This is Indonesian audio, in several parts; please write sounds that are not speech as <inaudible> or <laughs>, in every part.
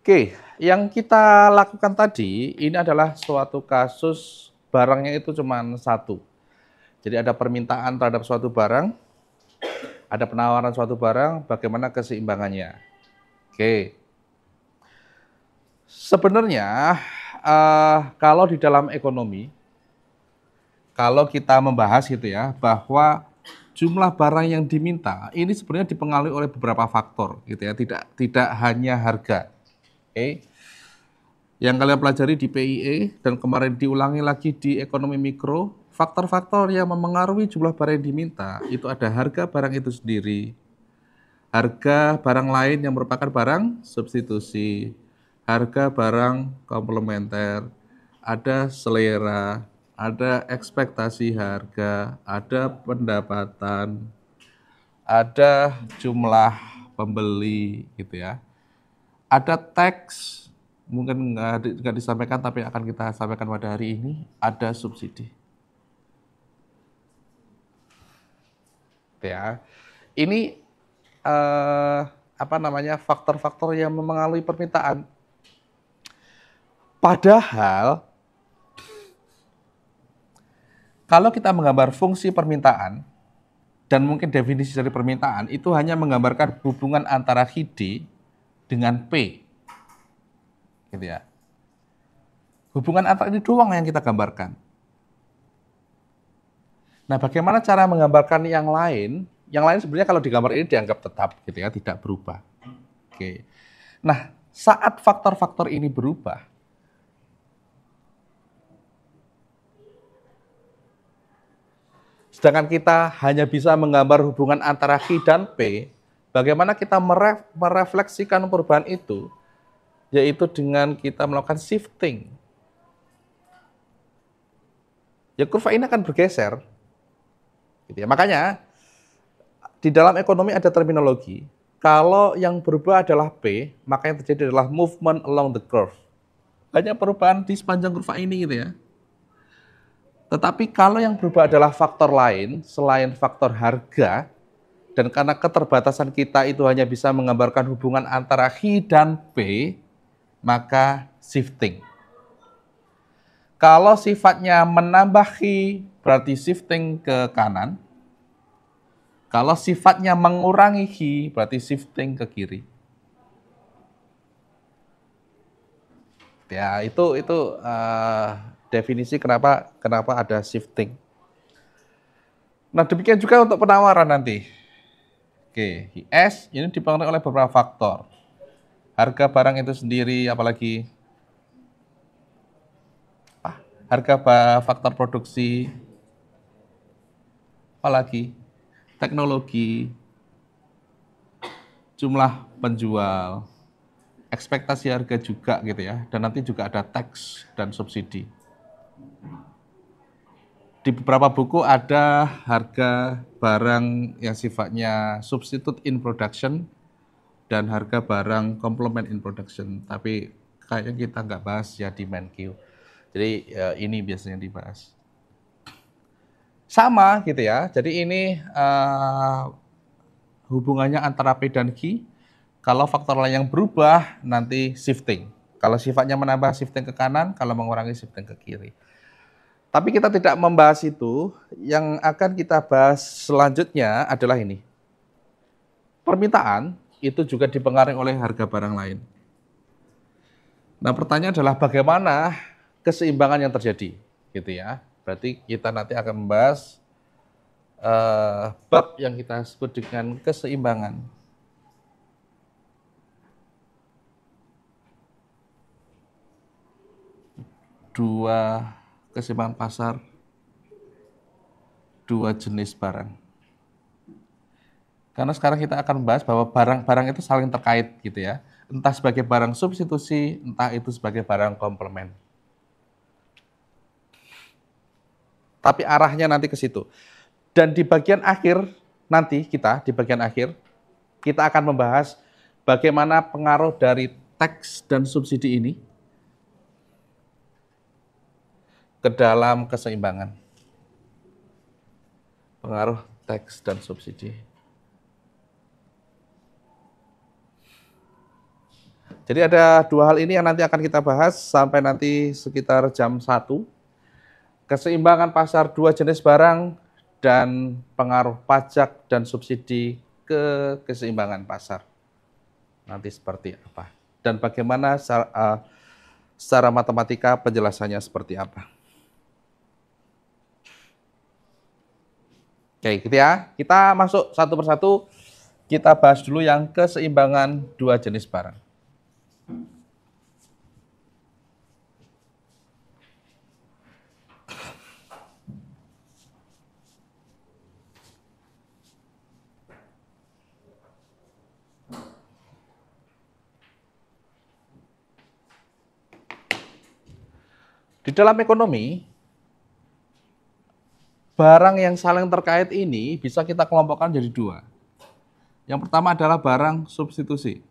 Oke, yang kita lakukan tadi ini adalah suatu kasus barangnya itu cuma satu. Jadi ada permintaan terhadap suatu barang, ada penawaran suatu barang, bagaimana keseimbangannya. Oke. Sebenarnya uh, kalau di dalam ekonomi, kalau kita membahas gitu ya, bahwa jumlah barang yang diminta ini sebenarnya dipengaruhi oleh beberapa faktor gitu ya, tidak tidak hanya harga. E yang kalian pelajari di PIE dan kemarin diulangi lagi di ekonomi mikro, faktor-faktor yang memengaruhi jumlah barang yang diminta itu ada harga barang itu sendiri, harga barang lain yang merupakan barang substitusi, harga barang komplementer, ada selera, ada ekspektasi harga, ada pendapatan, ada jumlah pembeli gitu ya. Ada teks, mungkin nggak disampaikan tapi akan kita sampaikan pada hari ini, ada subsidi. Ya, ini eh, apa namanya faktor-faktor yang mengalami permintaan. Padahal kalau kita menggambar fungsi permintaan dan mungkin definisi dari permintaan itu hanya menggambarkan hubungan antara hidi dengan P. Gitu ya. Hubungan antar ini doang yang kita gambarkan. Nah, bagaimana cara menggambarkan yang lain? Yang lain sebenarnya kalau digambar ini dianggap tetap gitu ya, tidak berubah. Oke. Nah, saat faktor-faktor ini berubah, sedangkan kita hanya bisa menggambar hubungan antara Q dan P, Bagaimana kita meref merefleksikan perubahan itu, yaitu dengan kita melakukan shifting. Ya kurva ini akan bergeser. Gitu ya. Makanya di dalam ekonomi ada terminologi. Kalau yang berubah adalah P, maka yang terjadi adalah movement along the curve. Banyak perubahan di sepanjang kurva ini gitu ya. Tetapi kalau yang berubah adalah faktor lain, selain faktor harga, dan karena keterbatasan kita itu hanya bisa menggambarkan hubungan antara He dan P, maka shifting. Kalau sifatnya menambah He, berarti shifting ke kanan. Kalau sifatnya mengurangi He, berarti shifting ke kiri. Ya, itu itu uh, definisi kenapa kenapa ada shifting. Nah, demikian juga untuk penawaran nanti. Oke, IS ini dipengaruhi oleh beberapa faktor. Harga barang itu sendiri, apalagi ah, harga faktor produksi, apalagi teknologi, jumlah penjual, ekspektasi harga juga gitu ya, dan nanti juga ada tax dan subsidi di beberapa buku ada harga barang yang sifatnya substitute in production dan harga barang complement in production. Tapi kayaknya kita nggak bahas ya di Q. Jadi ya, ini biasanya dibahas. Sama gitu ya. Jadi ini uh, hubungannya antara P dan Q. Kalau faktor lain yang berubah nanti shifting. Kalau sifatnya menambah shifting ke kanan, kalau mengurangi shifting ke kiri. Tapi kita tidak membahas itu. Yang akan kita bahas selanjutnya adalah ini. Permintaan itu juga dipengaruhi oleh harga barang lain. Nah, pertanyaan adalah bagaimana keseimbangan yang terjadi, gitu ya. Berarti kita nanti akan membahas uh, bab yang kita sebut dengan keseimbangan. Dua Kesimpangan pasar dua jenis barang. Karena sekarang kita akan membahas bahwa barang-barang itu saling terkait gitu ya. Entah sebagai barang substitusi, entah itu sebagai barang komplement. Tapi arahnya nanti ke situ. Dan di bagian akhir nanti kita di bagian akhir kita akan membahas bagaimana pengaruh dari teks dan subsidi ini ke dalam keseimbangan. Pengaruh teks dan subsidi. Jadi ada dua hal ini yang nanti akan kita bahas sampai nanti sekitar jam 1. Keseimbangan pasar dua jenis barang dan pengaruh pajak dan subsidi ke keseimbangan pasar. Nanti seperti apa? Dan bagaimana secara, uh, eh, secara matematika penjelasannya seperti apa? Oke, gitu ya. Kita masuk satu persatu. Kita bahas dulu yang keseimbangan dua jenis barang. Di dalam ekonomi, barang yang saling terkait ini bisa kita kelompokkan jadi dua. Yang pertama adalah barang substitusi.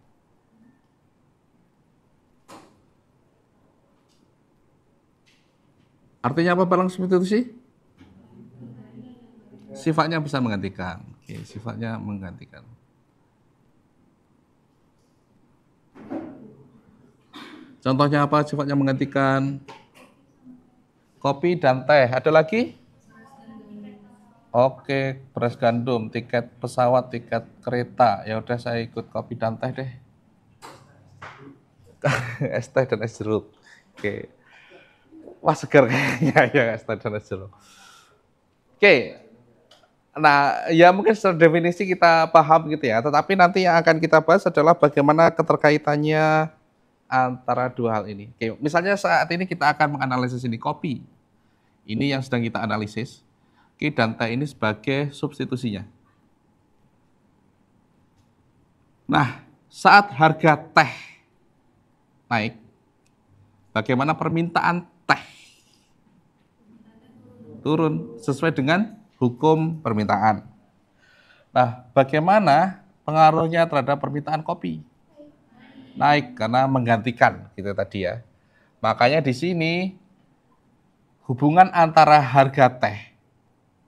Artinya apa barang substitusi? Sifatnya bisa menggantikan. Oke, sifatnya menggantikan. Contohnya apa sifatnya menggantikan? Kopi dan teh. Ada lagi? Oke, beras gandum, tiket pesawat, tiket kereta. Ya udah saya ikut kopi dan teh deh. <laughs> es teh dan es jeruk. Oke. Wah segar kayaknya <laughs> ya es teh dan es jeruk. Oke. Nah, ya mungkin secara definisi kita paham gitu ya. Tetapi nanti yang akan kita bahas adalah bagaimana keterkaitannya antara dua hal ini. Oke, misalnya saat ini kita akan menganalisis ini kopi. Ini yang sedang kita analisis Ki dan T ini sebagai substitusinya. Nah, saat harga teh naik, bagaimana permintaan teh turun sesuai dengan hukum permintaan. Nah, bagaimana pengaruhnya terhadap permintaan kopi? Naik karena menggantikan kita gitu tadi ya. Makanya di sini hubungan antara harga teh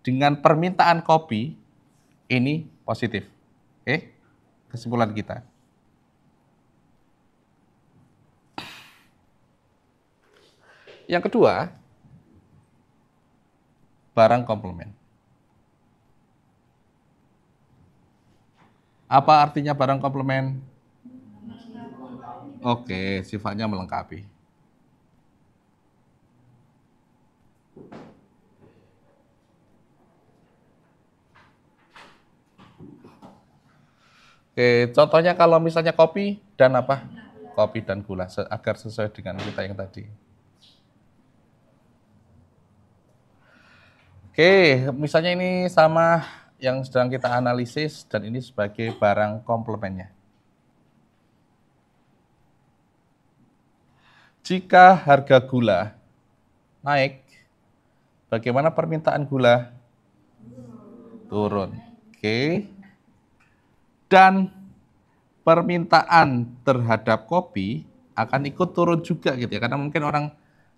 dengan permintaan kopi ini positif. Oke? Kesimpulan kita. Yang kedua, barang komplement. Apa artinya barang komplement? Oke, sifatnya melengkapi. Oke, contohnya kalau misalnya kopi dan apa? Kopi dan gula agar sesuai dengan kita yang tadi. Oke, misalnya ini sama yang sedang kita analisis dan ini sebagai barang komplementnya. Jika harga gula naik, bagaimana permintaan gula turun? Oke. Okay dan permintaan terhadap kopi akan ikut turun juga gitu ya karena mungkin orang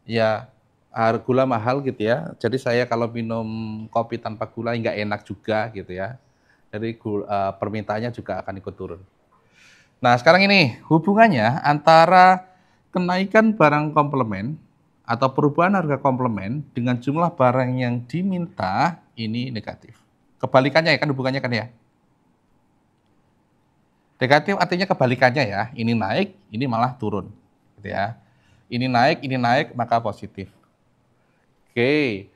ya harga gula mahal gitu ya jadi saya kalau minum kopi tanpa gula nggak enak juga gitu ya jadi gula, uh, e, permintaannya juga akan ikut turun nah sekarang ini hubungannya antara kenaikan barang komplement atau perubahan harga komplement dengan jumlah barang yang diminta ini negatif kebalikannya ya kan hubungannya kan ya Negatif artinya kebalikannya ya. Ini naik, ini malah turun. Gitu ya. Ini naik, ini naik, maka positif. Oke.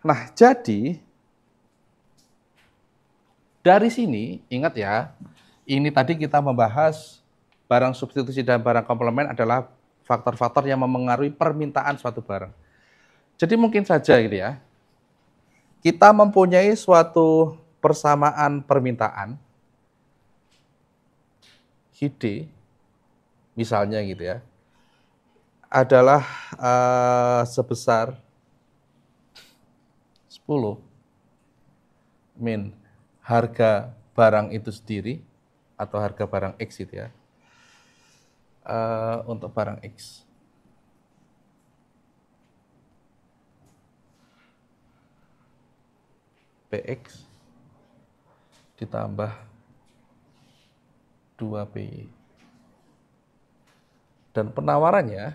Nah, jadi dari sini ingat ya, ini tadi kita membahas barang substitusi dan barang komplement adalah faktor-faktor yang memengaruhi permintaan suatu barang. Jadi mungkin saja gitu ya, kita mempunyai suatu persamaan permintaan Hide misalnya gitu ya adalah uh, sebesar 10 min harga barang itu sendiri atau harga barang X gitu ya uh, untuk barang X. PX ditambah 2P. Dan penawarannya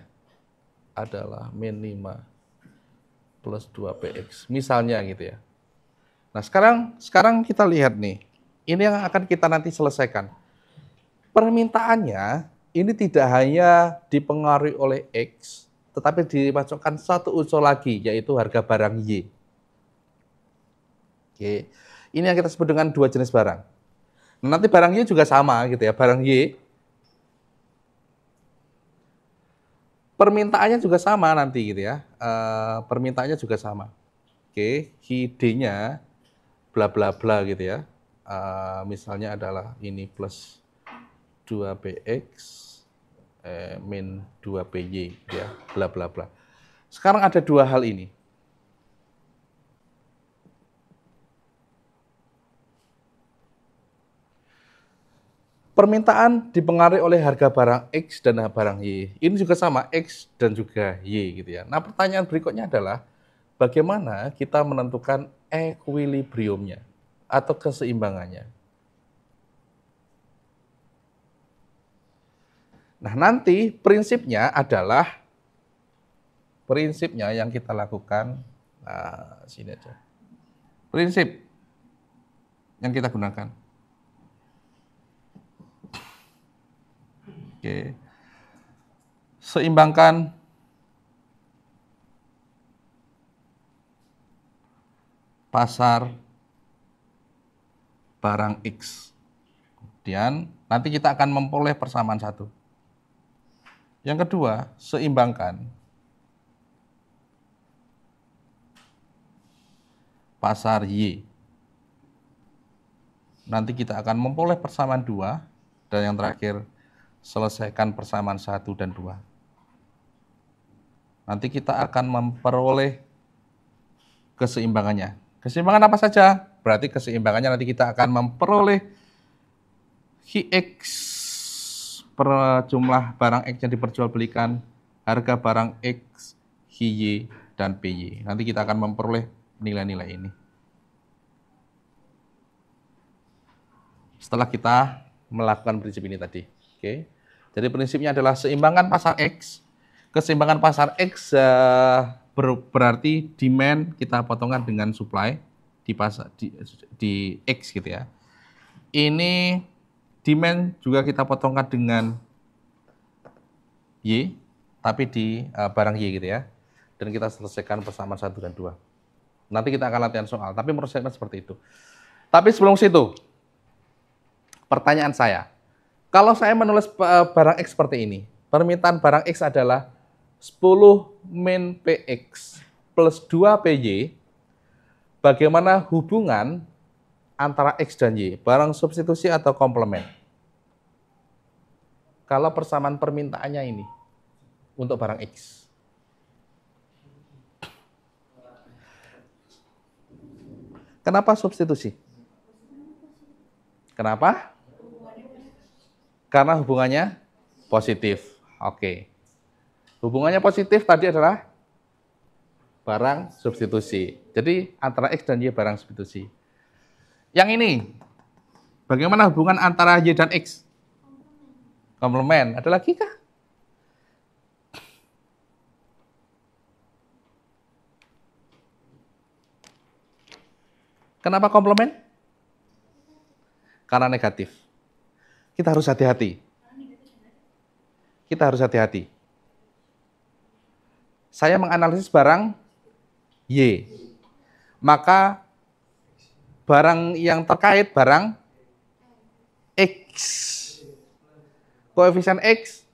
adalah min 5 plus 2PX. Misalnya gitu ya. Nah sekarang sekarang kita lihat nih. Ini yang akan kita nanti selesaikan. Permintaannya ini tidak hanya dipengaruhi oleh X, tetapi dimasukkan satu unsur lagi, yaitu harga barang Y. Oke. Ini yang kita sebut dengan dua jenis barang nanti barang Y juga sama gitu ya, barang Y. Permintaannya juga sama nanti gitu ya, e, permintaannya juga sama. Oke, ID-nya bla bla bla gitu ya. E, misalnya adalah ini plus 2 Px eh, min 2PY gitu ya, bla bla bla. Sekarang ada dua hal ini. permintaan dipengaruhi oleh harga barang X dan barang Y. Ini juga sama X dan juga Y gitu ya. Nah, pertanyaan berikutnya adalah bagaimana kita menentukan equilibriumnya atau keseimbangannya. Nah, nanti prinsipnya adalah prinsipnya yang kita lakukan nah sini aja. Prinsip yang kita gunakan Oke. Seimbangkan pasar barang X. Kemudian nanti kita akan memperoleh persamaan satu. Yang kedua, seimbangkan pasar Y. Nanti kita akan memperoleh persamaan dua. Dan yang terakhir, selesaikan persamaan satu dan dua. Nanti kita akan memperoleh keseimbangannya. Keseimbangan apa saja? Berarti keseimbangannya nanti kita akan memperoleh QX per jumlah barang X yang diperjualbelikan, harga barang X, QY, dan PY. Nanti kita akan memperoleh nilai-nilai ini. Setelah kita melakukan prinsip ini tadi. Oke. Okay. Jadi prinsipnya adalah seimbangkan pasar X, keseimbangan pasar X uh, ber berarti demand kita potongkan dengan supply di pasar di, di X gitu ya. Ini demand juga kita potongkan dengan Y, tapi di uh, barang Y gitu ya. Dan kita selesaikan persamaan satu dan dua. Nanti kita akan latihan soal, tapi menurut saya seperti itu. Tapi sebelum situ, pertanyaan saya, kalau saya menulis eh, barang X seperti ini, permintaan barang X adalah 10 min PX plus 2 PY, bagaimana hubungan antara X dan Y, barang substitusi atau komplement. Kalau persamaan permintaannya ini untuk barang X. Kenapa substitusi? Kenapa? Karena hubungannya positif. Oke. Hubungannya positif tadi adalah barang substitusi. Jadi antara X dan Y barang substitusi. Yang ini, bagaimana hubungan antara Y dan X? Komplement. Ada lagi kah? Kenapa komplement? Karena negatif. Kita harus hati-hati. Kita harus hati-hati. Saya menganalisis barang Y. Maka barang yang terkait barang X. Koefisien X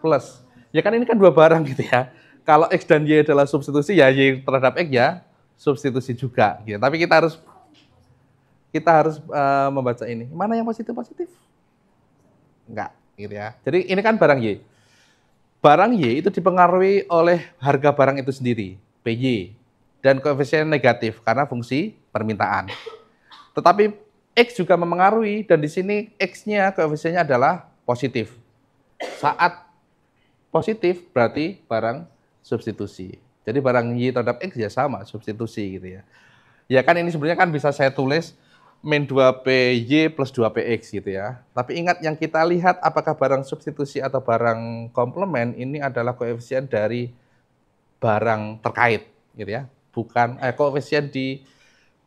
plus. Ya kan ini kan dua barang gitu ya. Kalau X dan Y adalah substitusi, ya Y terhadap X ya substitusi juga. Gitu. Tapi kita harus kita harus uh, membaca ini. Mana yang positif-positif? enggak gitu ya. Jadi ini kan barang Y. Barang Y itu dipengaruhi oleh harga barang itu sendiri, PY dan koefisien negatif karena fungsi permintaan. Tetapi X juga memengaruhi dan di sini X-nya koefisiennya adalah positif. Saat positif berarti barang substitusi. Jadi barang Y terhadap X ya sama substitusi gitu ya. Ya kan ini sebenarnya kan bisa saya tulis min 2PY plus 2PX gitu ya. Tapi ingat yang kita lihat apakah barang substitusi atau barang komplement ini adalah koefisien dari barang terkait gitu ya. Bukan eh, koefisien di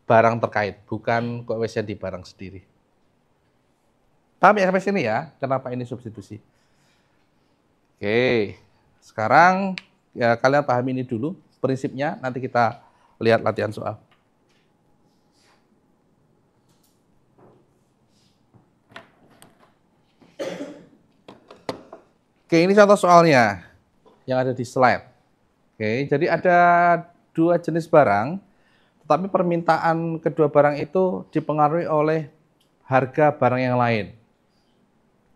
barang terkait, bukan koefisien di barang sendiri. Paham ya sampai sini ya, kenapa ini substitusi? Oke, sekarang ya kalian pahami ini dulu prinsipnya, nanti kita lihat latihan soal. Oke, ini contoh soalnya yang ada di slide. Oke, jadi ada dua jenis barang, tetapi permintaan kedua barang itu dipengaruhi oleh harga barang yang lain.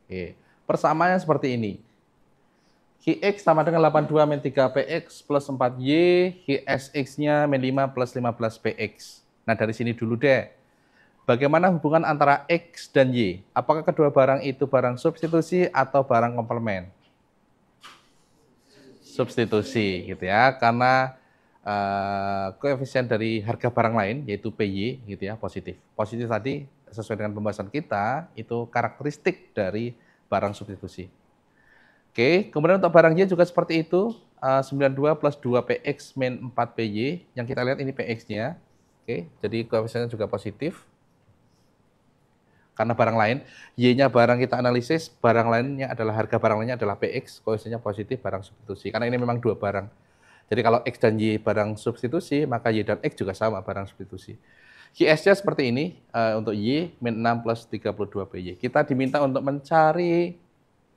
Oke, persamaannya seperti ini. Qx sama dengan 82 min 3 PX plus 4Y, Qsx-nya min 5 plus 15 PX. Nah, dari sini dulu deh. Bagaimana hubungan antara X dan Y? Apakah kedua barang itu barang substitusi atau barang komplement? substitusi gitu ya karena uh, koefisien dari harga barang lain yaitu PY gitu ya positif. Positif tadi sesuai dengan pembahasan kita itu karakteristik dari barang substitusi. Oke, kemudian untuk barangnya juga seperti itu, uh, eh, 92 plus 2 PX min 4 PY, yang kita lihat ini PX-nya, oke, jadi koefisiennya juga positif karena barang lain, Y-nya barang kita analisis, barang lainnya adalah harga barang lainnya adalah PX, koefisiennya positif barang substitusi. Karena ini memang dua barang. Jadi kalau X dan Y barang substitusi, maka Y dan X juga sama barang substitusi. QS-nya seperti ini uh, untuk Y, min 6 plus 32PY. Kita diminta untuk mencari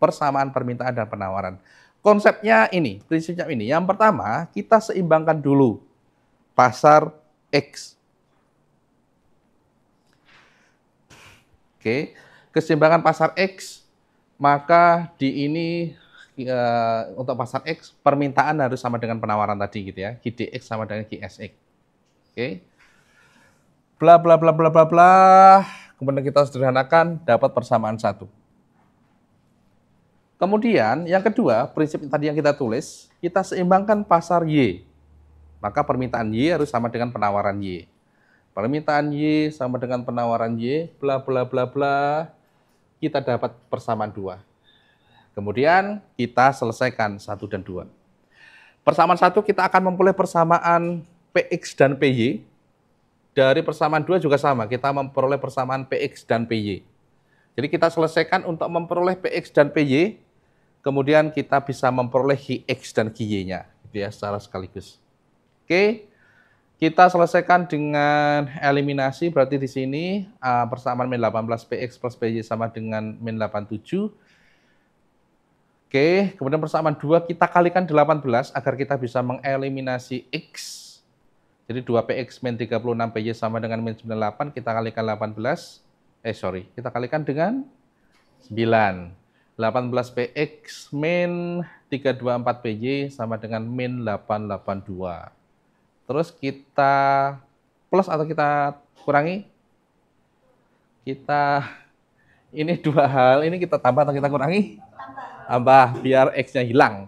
persamaan permintaan dan penawaran. Konsepnya ini, prinsipnya ini. Yang pertama, kita seimbangkan dulu pasar X Oke. Keseimbangan pasar X maka di ini e, untuk pasar X permintaan harus sama dengan penawaran tadi gitu ya. GDX sama dengan GSX. Oke. Bla bla bla bla bla bla. Kemudian kita sederhanakan dapat persamaan satu. Kemudian yang kedua, prinsip tadi yang kita tulis, kita seimbangkan pasar Y. Maka permintaan Y harus sama dengan penawaran Y. Permintaan Y sama dengan penawaran Y, bla bla bla bla, kita dapat persamaan dua. Kemudian kita selesaikan satu dan dua. Persamaan satu kita akan memperoleh persamaan PX dan PY. Dari persamaan dua juga sama, kita memperoleh persamaan PX dan PY. Jadi kita selesaikan untuk memperoleh PX dan PY, kemudian kita bisa memperoleh x dan Y-nya, gitu ya, secara sekaligus. Oke, kita selesaikan dengan eliminasi, berarti di sini uh, persamaan min 18 PX plus PY sama dengan min 87. Oke, kemudian persamaan 2 kita kalikan 18 agar kita bisa mengeliminasi X. Jadi 2PX min 36 PY sama dengan min 98, kita kalikan 18. Eh, sorry. Kita kalikan dengan 9. 18 PX min 324 PY sama dengan min 882. Terus kita plus atau kita kurangi? Kita <laughs> ini dua hal, ini kita tambah atau kita kurangi? Tambah. biar X-nya hilang.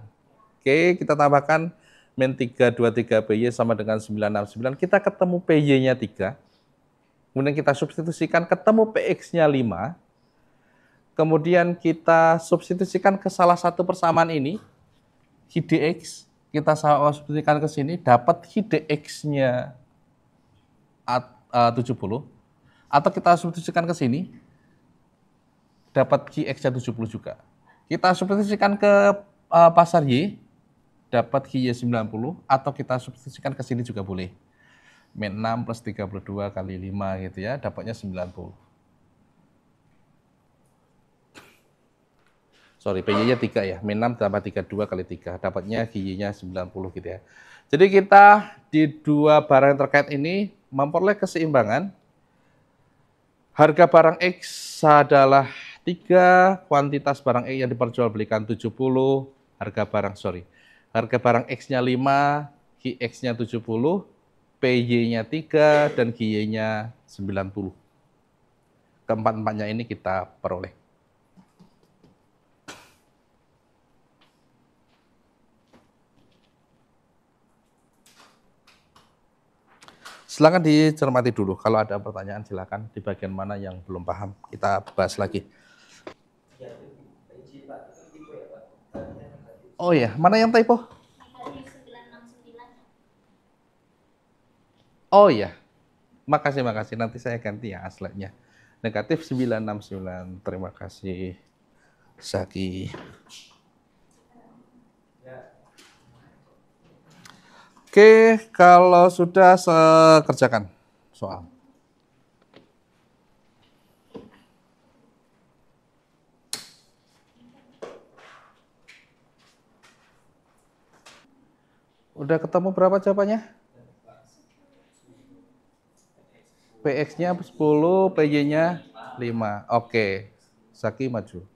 Oke, kita tambahkan min 323 PY sama dengan 969. Kita ketemu PY-nya 3. Kemudian kita substitusikan ketemu PX-nya 5. Kemudian kita substitusikan ke salah satu persamaan ini, HDX kita salah substitusikan ke sini dapat hide x nya at, eh, uh, 70 atau kita substitusikan ke sini dapat Hi x-nya 70 juga. Kita substitusikan ke uh, pasar Y dapat y 90 atau kita substitusikan ke sini juga boleh. Min 6 plus 32 kali 5 gitu ya, dapatnya 90. sorry PY-nya 3 ya, min 6 tambah 32 kali 3, dapatnya GY-nya 90 gitu ya. Jadi kita di dua barang terkait ini memperoleh keseimbangan. Harga barang X adalah 3, kuantitas barang X yang diperjualbelikan 70, harga barang, sorry, harga barang X-nya 5, GX-nya 70, PY-nya 3, dan GY-nya 90. Keempat-empatnya ini kita peroleh. Silakan dicermati dulu. Kalau ada pertanyaan silakan di bagian mana yang belum paham kita bahas lagi. Oh ya, mana yang typo? Oh ya, makasih makasih. Nanti saya ganti ya aslinya. Negatif 969. Terima kasih, Saki. Oke, kalau sudah sekerjakan soal. Udah ketemu berapa jawabannya? PX-nya 10, PY-nya 5. Oke, Saki maju.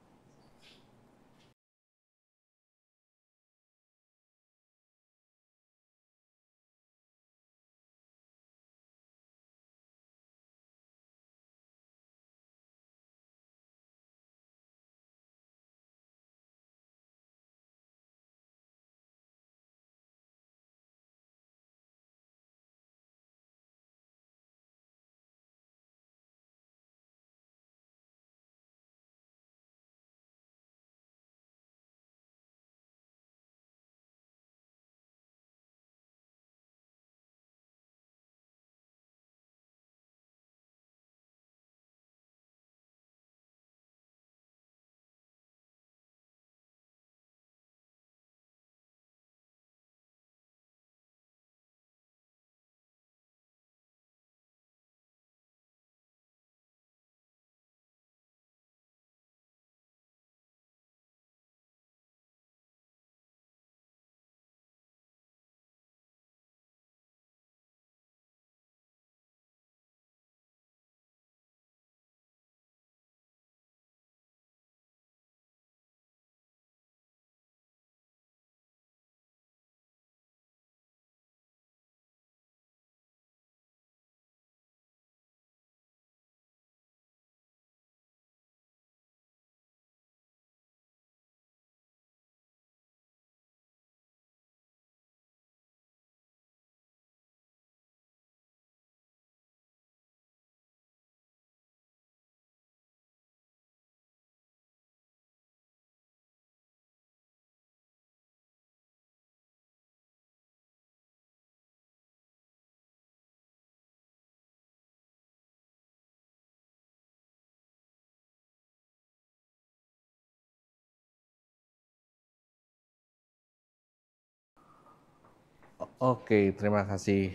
Oke, terima kasih.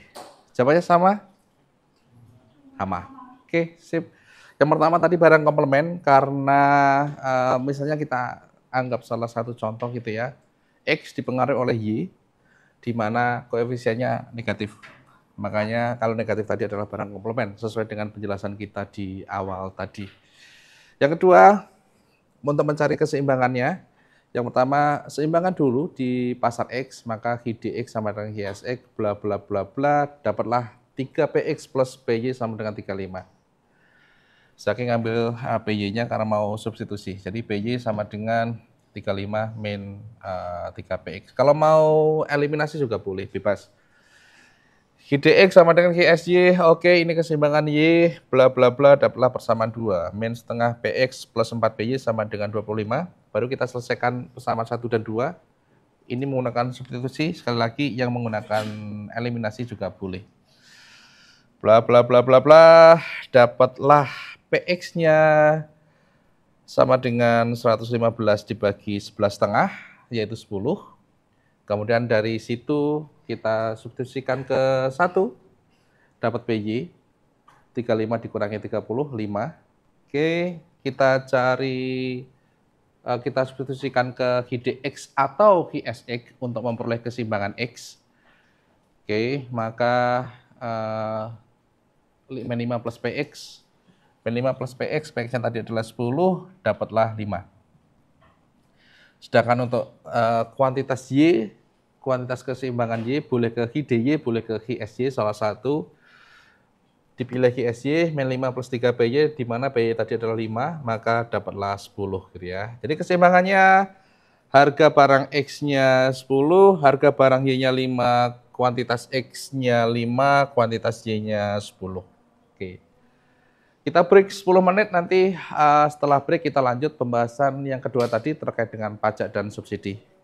Jawabannya sama? Sama. Oke, sip. Yang pertama tadi barang komplement karena uh, misalnya kita anggap salah satu contoh gitu ya. X dipengaruhi oleh Y di mana koefisiennya negatif. Makanya kalau negatif tadi adalah barang komplement sesuai dengan penjelasan kita di awal tadi. Yang kedua, untuk mencari keseimbangannya, yang pertama, seimbangkan dulu di pasar X, maka hdx sama dengan HSX, bla bla bla bla, dapatlah 3PX plus PY sama dengan 35. Saking ngambil ah, PY-nya karena mau substitusi. Jadi PY sama dengan 35 min uh, 3PX. Kalau mau eliminasi juga boleh, bebas. GDX sama dengan GSY, oke ini keseimbangan Y, bla bla bla, dapatlah persamaan 2. Min setengah PX plus 4PY sama dengan 25. Baru kita selesaikan persamaan 1 dan 2. Ini menggunakan substitusi, sekali lagi yang menggunakan eliminasi juga boleh. Bla bla bla bla bla, dapatlah PX-nya sama dengan 115 dibagi 11 setengah, yaitu 10 Kemudian dari situ kita substitusikan ke 1, dapat PY, 35 dikurangi 30, 5. Oke, kita cari, eh, kita substitusikan ke GDX atau GSX untuk memperoleh keseimbangan X. Oke, maka uh, eh, minima plus PX, minima plus PX, PX yang tadi adalah 10, dapatlah 5. Sedangkan untuk uh, kuantitas Y, kuantitas keseimbangan Y boleh ke HDY, boleh ke HSY salah satu. Dipilih HSY, min 5 plus 3 PY, di mana PY tadi adalah 5, maka dapatlah 10 gitu ya. Jadi keseimbangannya harga barang X-nya 10, harga barang Y-nya 5, kuantitas X-nya 5, kuantitas Y-nya 10. Kita break 10 menit nanti uh, setelah break kita lanjut pembahasan yang kedua tadi terkait dengan pajak dan subsidi.